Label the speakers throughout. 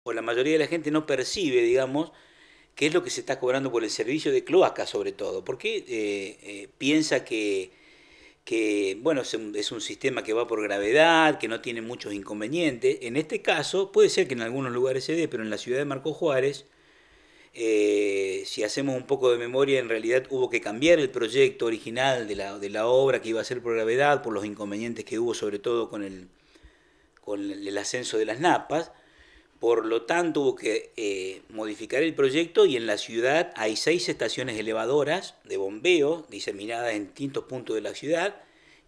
Speaker 1: o pues la mayoría de la gente no percibe, digamos, qué es lo que se está cobrando por el servicio de cloaca sobre todo. Porque eh, eh, piensa que, bueno, es un, sistema que va por gravedad, que no tiene muchos inconvenientes. En este caso, puede ser que en algunos lugares se dé, pero en la ciudad de Marco Juárez, eh, si hacemos un poco de memoria, en realidad hubo que cambiar el proyecto original de la, obra que iba a ser por gravedad, por los inconvenientes que hubo sobre todo con el, con el ascenso de las napas por lo tanto, hubo que eh, modificar el proyecto y en la ciudad hay seis estaciones elevadoras de bombeo diseminadas en distintos puntos de la ciudad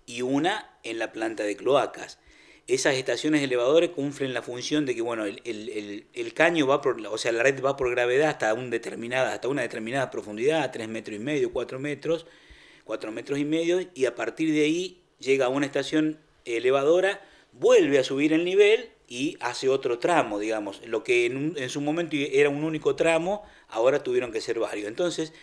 Speaker 1: y una en la planta de cloacas. Esas estaciones elevadoras cumplen la función de que bueno, el, caño va por, o sea, la red va por gravedad hasta, un determinada, hasta una determinada profundidad, tres metros y medio, cuatro metros, cuatro metros y medio, y a partir de ahí llega a una estación elevadora, vuelve a subir el nivel y hace otro tramo, digamos. Lo que en, su momento era un único tramo, ahora tuvieron que ser varios. Entonces,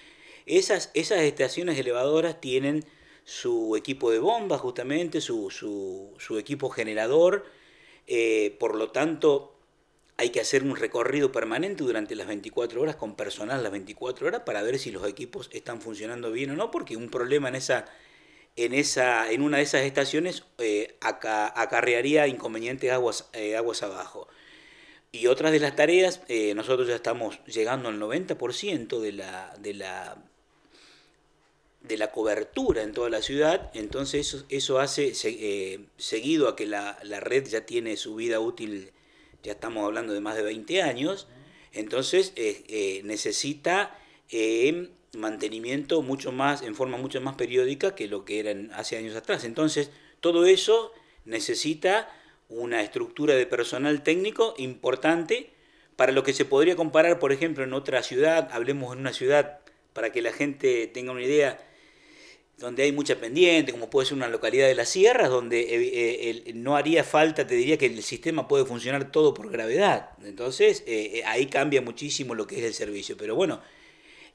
Speaker 1: esas, esas estaciones elevadoras tienen su equipo de bombas, justamente, su, su, equipo generador. Eh, por lo tanto, hay que hacer un recorrido permanente durante las 24 horas, con personal las 24 horas, para ver si los equipos están funcionando bien o no, porque un problema en esa en, esa, en una de esas estaciones eh, acarrearía inconvenientes aguas, eh, aguas abajo. Y otras de las tareas, eh, nosotros ya estamos llegando al 90% de la, de, la, de la cobertura en toda la ciudad, entonces eso, hace, seguido a que la, la, red ya tiene su vida útil, ya estamos hablando de más de 20 años, entonces necesita en mantenimiento mucho más, en forma mucho más periódica que lo que era hace años atrás. Entonces, todo eso necesita una estructura de personal técnico importante para lo que se podría comparar, por ejemplo, en otra ciudad, hablemos en una ciudad para que la gente tenga una idea, donde hay mucha pendiente, como puede ser una localidad de las sierras, donde eh, eh, no haría falta, te diría que el sistema puede funcionar todo por gravedad. Entonces, eh, ahí cambia muchísimo lo que es el servicio. Pero bueno,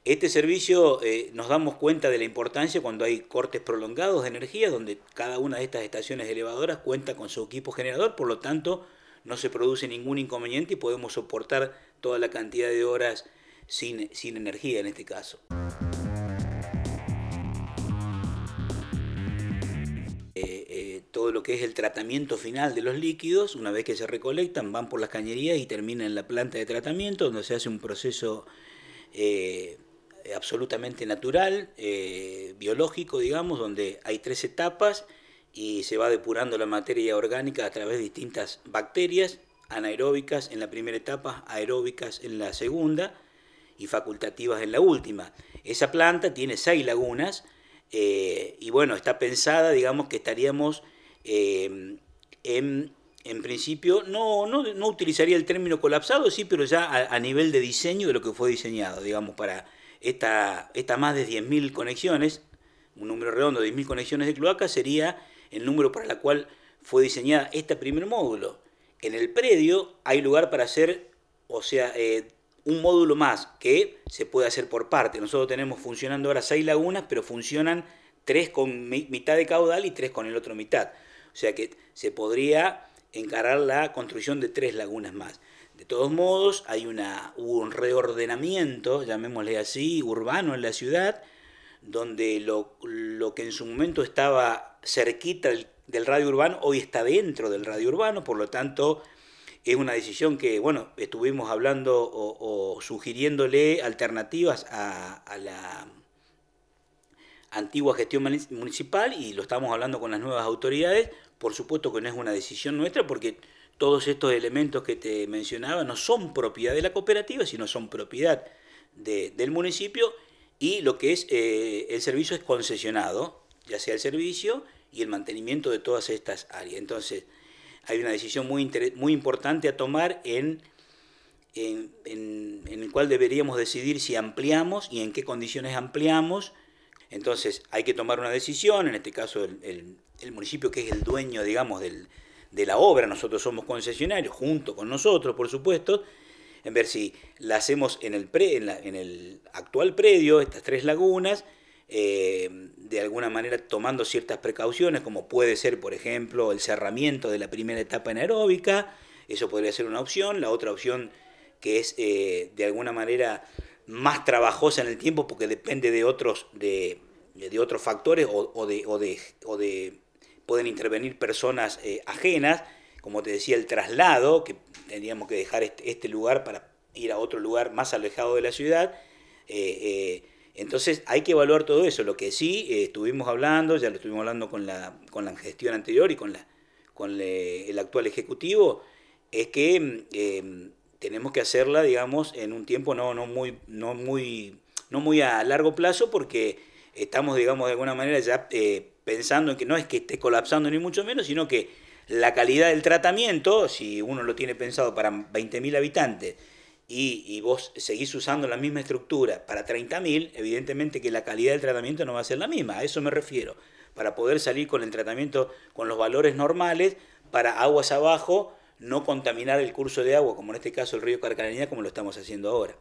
Speaker 1: este servicio eh, nos damos cuenta de la importancia cuando hay cortes prolongados de energía, donde cada una de estas estaciones elevadoras cuenta con su equipo generador, por lo tanto no se produce ningún inconveniente y podemos soportar toda la cantidad de horas sin, energía en este caso. Eh, eh, todo lo que es el tratamiento final de los líquidos, una vez que se recolectan, van por las cañerías y terminan en la planta de tratamiento, donde se hace un proceso eh, absolutamente natural, eh, biológico, digamos, donde hay tres etapas y se va depurando la materia orgánica a través de distintas bacterias, anaeróbicas en la primera etapa, aeróbicas en la segunda y facultativas en la última. Esa planta tiene seis lagunas eh, y bueno, está pensada, digamos que estaríamos en, en, principio, no, no, no, utilizaría el término colapsado, sí, pero ya a nivel de diseño de lo que fue diseñado, digamos, para esta, más de 10.000 conexiones, un número redondo de 10.000 conexiones de cloaca, sería el número para la cual fue diseñada este primer módulo. En el predio hay lugar para hacer, o sea, eh, un módulo más que se puede hacer por parte. Nosotros tenemos funcionando ahora seis lagunas, pero funcionan tres con mitad de caudal y tres con el otro mitad. O sea que se podría encarar la construcción de tres lagunas más. De todos modos, hay una, hubo un reordenamiento, llamémosle así, urbano en la ciudad, donde lo, lo que en su momento estaba cerquita del, radio urbano, hoy está dentro del radio urbano, por lo tanto, es una decisión que, bueno, estuvimos hablando o, sugiriéndole alternativas a, a la antigua gestión municipal y lo estamos hablando con las nuevas autoridades. Por supuesto que no es una decisión nuestra porque todos estos elementos que te mencionaba no son propiedad de la cooperativa, sino son propiedad del municipio y lo que es eh, el servicio es concesionado, ya sea el servicio y el mantenimiento de todas estas áreas. Entonces, hay una decisión muy, muy importante a tomar en, en, en, el cual deberíamos decidir si ampliamos y en qué condiciones ampliamos. Entonces, hay que tomar una decisión, en este caso el municipio que es el dueño, digamos, del, de la obra, nosotros somos concesionarios, junto con nosotros, por supuesto, en ver si la hacemos en el, pre, en, la, en el actual predio, estas tres lagunas, eh, de alguna manera tomando ciertas precauciones, como puede ser, por ejemplo, el cerramiento de la primera etapa anaeróbica, eso podría ser una opción, la otra opción que es eh, de alguna manera más trabajosa en el tiempo porque depende de otros, de, otros factores o, o de pueden intervenir personas eh, ajenas, como te decía, el traslado, que tendríamos que dejar este, este, lugar para ir a otro lugar más alejado de la ciudad. Eh, eh, entonces hay que evaluar todo eso. Lo que sí estuvimos hablando, ya lo estuvimos hablando con la, con la gestión anterior y con, la, con el actual Ejecutivo, es que mm, em, tenemos que hacerla, digamos, en un tiempo no, no, muy, no, muy, no muy a largo plazo porque estamos, digamos, de alguna manera ya eh, pensando en que no es que esté colapsando ni mucho menos, sino que la calidad del tratamiento, si uno lo tiene pensado para 20.000 habitantes y, vos seguís usando la misma estructura para 30.000, evidentemente que la calidad del tratamiento no va a ser la misma, a eso me refiero, para poder salir con el tratamiento con los valores normales, para aguas abajo, no contaminar el curso de agua, como en este caso el río Carcaraña, como lo estamos haciendo ahora.